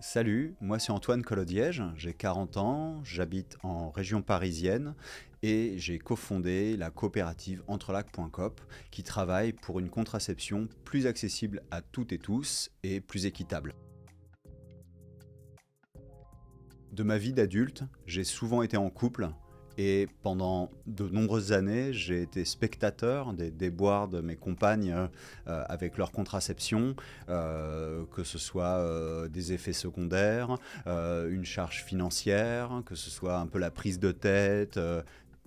Salut, moi c'est Antoine Collodiège, j'ai 40 ans, j'habite en région parisienne et j'ai cofondé la coopérative entrelac.cop qui travaille pour une contraception plus accessible à toutes et tous et plus équitable. De ma vie d'adulte, j'ai souvent été en couple, et pendant de nombreuses années, j'ai été spectateur des déboires de mes compagnes euh, avec leur contraception, euh, que ce soit euh, des effets secondaires, une charge financière, que ce soit un peu la prise de tête,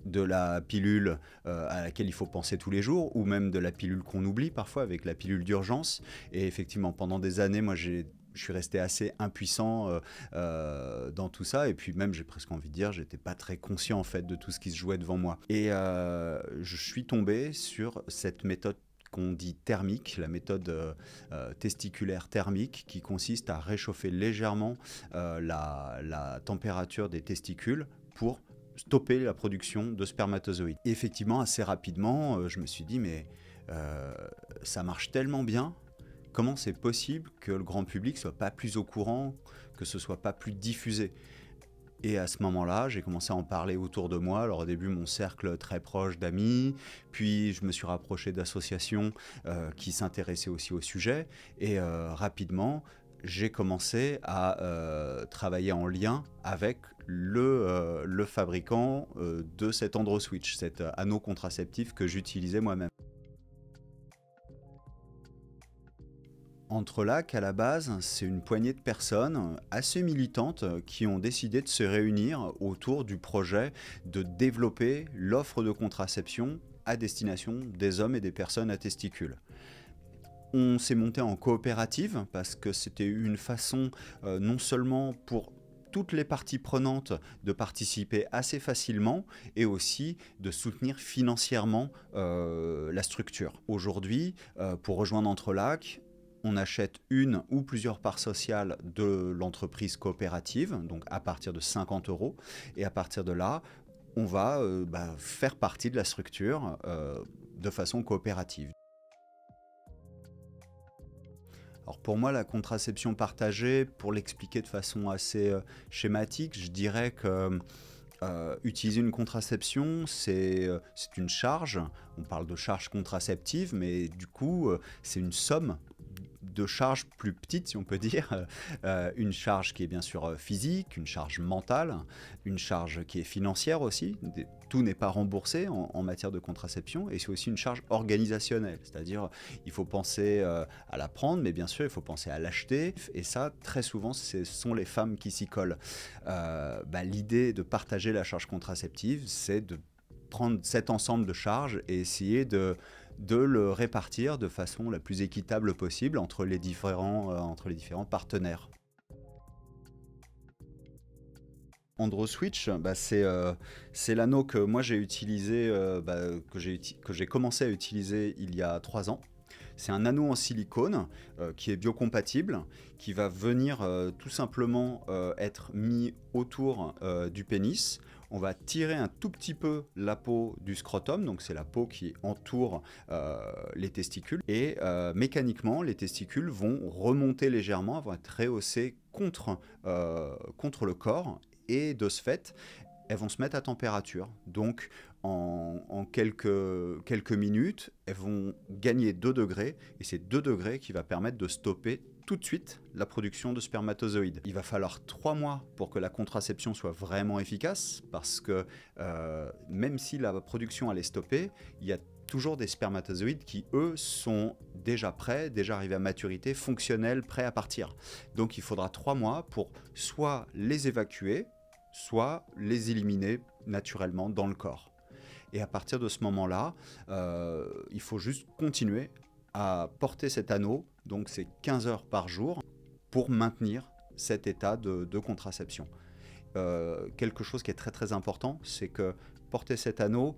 de la pilule à laquelle il faut penser tous les jours, ou même de la pilule qu'on oublie parfois avec la pilule d'urgence. Et effectivement, pendant des années, moi j'ai je suis resté assez impuissant euh, euh, dans tout ça. Et puis même, j'ai presque envie de dire, j'étais pas très conscient en fait de tout ce qui se jouait devant moi. Et euh, je suis tombé sur cette méthode qu'on dit thermique, la méthode testiculaire thermique, qui consiste à réchauffer légèrement la, température des testicules pour stopper la production de spermatozoïdes. effectivement, assez rapidement, je me suis dit, mais ça marche tellement bien Comment c'est possible que le grand public soit pas plus au courant, que ce soit pas plus diffusé et à ce moment-là, j'ai commencé à en parler autour de moi. Alors au début, mon cercle très proche d'amis, puis je me suis rapproché d'associations euh, qui s'intéressaient aussi au sujet. Et euh, rapidement, j'ai commencé à euh, travailler en lien avec le, le fabricant de cet Androswitch, cet anneau contraceptif que j'utilisais moi-même. Entrelac, à la base, c'est une poignée de personnes assez militantes qui ont décidé de se réunir autour du projet de développer l'offre de contraception à destination des hommes et des personnes à testicules. On s'est monté en coopérative parce que c'était une façon euh, non seulement pour toutes les parties prenantes de participer assez facilement et aussi de soutenir financièrement euh, la structure. Aujourd'hui, euh, pour rejoindre Entrelac, on achète une ou plusieurs parts sociales de l'entreprise coopérative, donc à partir de 50 euros. Et à partir de là, on va euh, bah, faire partie de la structure euh, de façon coopérative. Alors pour moi, la contraception partagée, pour l'expliquer de façon assez euh, schématique, je dirais que utiliser une contraception, c'est une charge. On parle de charge contraceptive, mais du coup, c'est une somme de charges plus petites, si on peut dire. Euh, une charge qui est bien sûr euh, physique, une charge mentale, une charge qui est financière aussi. Tout n'est pas remboursé en, matière de contraception. Et c'est aussi une charge organisationnelle, c'est-à-dire il faut penser euh, à la prendre, mais bien sûr il faut penser à l'acheter. Et ça, très souvent, ce sont les femmes qui s'y collent. Bah, l'idée de partager la charge contraceptive, c'est de prendre cet ensemble de charges et essayer de de le répartir de façon la plus équitable possible entre les différents, euh, entre les différents partenaires. Androswitch, Switch, bah, euh, c'est l'anneau que moi j'ai utilisé, euh, bah, que j'ai commencé à utiliser il y a trois ans. C'est un anneau en silicone qui est biocompatible, qui va venir tout simplement être mis autour du pénis on va tirer un tout petit peu la peau du scrotum, donc c'est la peau qui entoure euh, les testicules, et euh, mécaniquement les testicules vont remonter légèrement, vont être rehaussées contre, euh, contre le corps, et de ce fait, elles vont se mettre à température. Donc en, quelques, quelques minutes, elles vont gagner 2 degrés, et c'est 2 degrés qui va permettre de stopper tout de suite la production de spermatozoïdes. Il va falloir trois mois pour que la contraception soit vraiment efficace, parce que euh, même si la production allait stopper, il y a toujours des spermatozoïdes qui, eux, sont déjà prêts, déjà arrivés à maturité, fonctionnels, prêts à partir. Donc il faudra trois mois pour soit les évacuer, soit les éliminer naturellement dans le corps. Et à partir de ce moment-là, euh, il faut juste continuer à porter cet anneau, donc c'est 15 heures par jour, pour maintenir cet état de, contraception. Euh, quelque chose qui est très très important, c'est que porter cet anneau,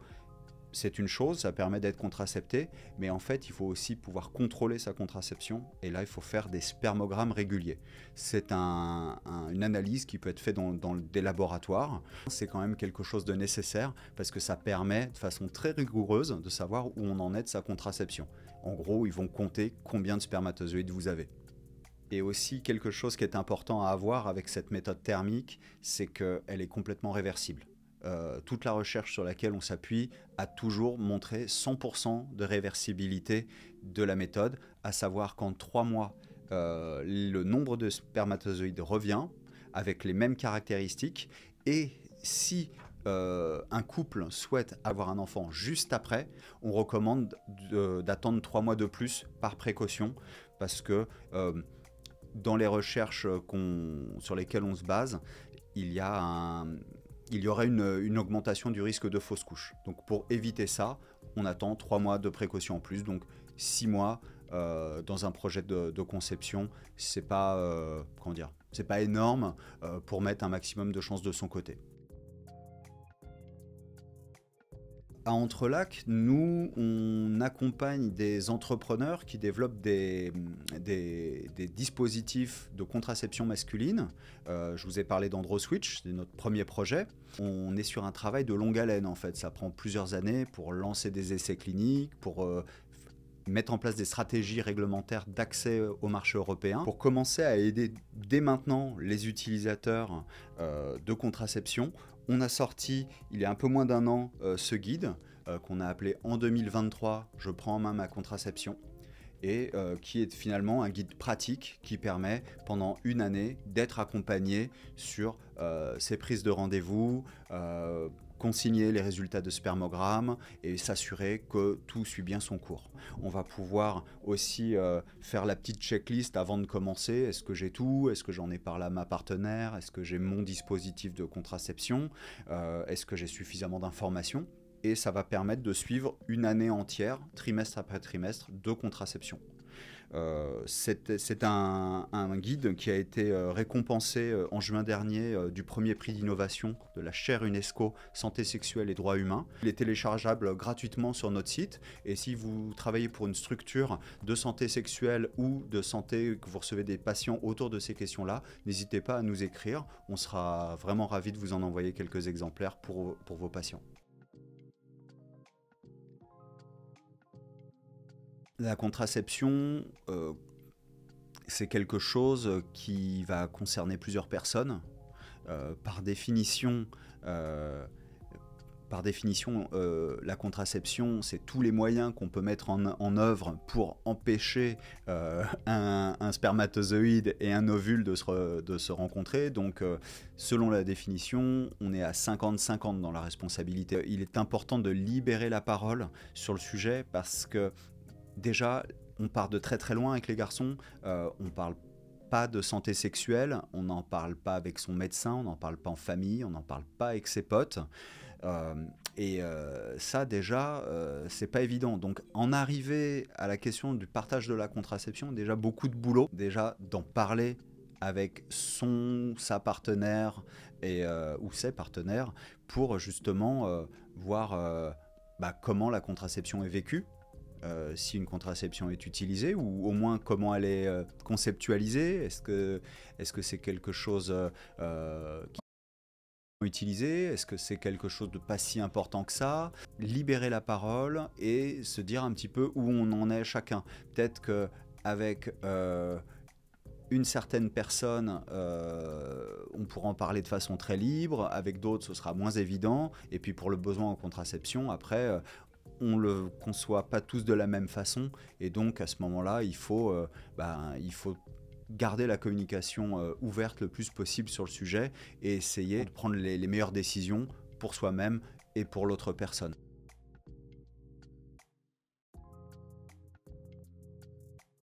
c'est une chose, ça permet d'être contracepté, mais en fait, il faut aussi pouvoir contrôler sa contraception. Et là, il faut faire des spermogrammes réguliers. C'est une analyse qui peut être faite dans, dans des laboratoires. C'est quand même quelque chose de nécessaire parce que ça permet de façon très rigoureuse de savoir où on en est de sa contraception. En gros, ils vont compter combien de spermatozoïdes vous avez. Et aussi quelque chose qui est important à avoir avec cette méthode thermique, c'est qu'elle est complètement réversible. Euh, toute la recherche sur laquelle on s'appuie a toujours montré 100% de réversibilité de la méthode, à savoir qu'en trois mois, euh, le nombre de spermatozoïdes revient avec les mêmes caractéristiques et si euh, un couple souhaite avoir un enfant juste après, on recommande d'attendre trois mois de plus par précaution parce que dans les recherches sur lesquelles on se base, il y a un, il y aurait une, augmentation du risque de fausse couche. Donc pour éviter ça, on attend trois mois de précaution en plus, donc six mois euh, dans un projet de, conception, c'est pas euh, dire, c'est pas énorme euh, pour mettre un maximum de chances de son côté. à Entrelac, nous, on accompagne des entrepreneurs qui développent des, dispositifs de contraception masculine. Euh, je vous ai parlé d'AndroSwitch, c'est notre premier projet. On est sur un travail de longue haleine, en fait. Ça prend plusieurs années pour lancer des essais cliniques, pour euh, mettre en place des stratégies réglementaires d'accès euh, au marché européen pour commencer à aider dès maintenant les utilisateurs euh, de contraception. On a sorti, il y a un peu moins d'un an, euh, ce guide qu'on a appelé En 2023, je prends en main ma contraception et qui est finalement un guide pratique qui permet pendant une année d'être accompagné sur euh, ses prises de rendez-vous, consigner les résultats de spermogramme et s'assurer que tout suit bien son cours. On va pouvoir aussi euh, faire la petite checklist avant de commencer. Est-ce que j'ai tout Est-ce que j'en ai parlé à ma partenaire Est-ce que j'ai mon dispositif de contraception euh, Est-ce que j'ai suffisamment d'informations et ça va permettre de suivre une année entière, trimestre après trimestre, de contraception. Euh, c'est un, guide qui a été euh, récompensé euh, en juin dernier du premier prix d'innovation de la chaire UNESCO Santé sexuelle et droits humains. Il est téléchargeable gratuitement sur notre site et si vous travaillez pour une structure de santé sexuelle ou de santé que vous recevez des patients autour de ces questions-là, n'hésitez pas à nous écrire. On sera vraiment ravis de vous en envoyer quelques exemplaires pour vos patients. La contraception, euh, c'est quelque chose qui va concerner plusieurs personnes. Euh, par définition, euh, par définition la contraception, c'est tous les moyens qu'on peut mettre en, œuvre pour empêcher un, spermatozoïde et un ovule de se, de se rencontrer. Donc, selon la définition, on est à 50-50 dans la responsabilité. Il est important de libérer la parole sur le sujet parce que déjà, on part de très très loin avec les garçons. on euh, on parle pas de santé sexuelle, on n'en parle pas avec son médecin, on n'en parle pas en famille, on n'en parle pas avec ses potes. Euh, et euh, ça, déjà, c'est pas évident. Donc, en arriver à la question du partage de la contraception, déjà beaucoup de boulot. Déjà, d'en parler avec son, sa partenaire et, ou ses partenaires pour justement voir bah, comment la contraception est vécue euh, si une contraception est utilisée ou au moins comment elle est euh, conceptualisée Est-ce que c'est -ce que c'est quelque chose euh, qui utilisé Est-ce que c'est quelque chose de pas si important que ça Libérer la parole et se dire un petit peu où on en est chacun. Peut-être qu'avec euh, une certaine personne, on pourra en parler de façon très libre, avec d'autres ce sera moins évident, et puis pour le besoin en contraception, après, on le conçoit pas tous de la même façon. Et donc, à ce moment-là, il faut, euh, bah, garder la communication euh, ouverte le plus possible sur le sujet et essayer de prendre les meilleures décisions pour soi-même et pour l'autre personne.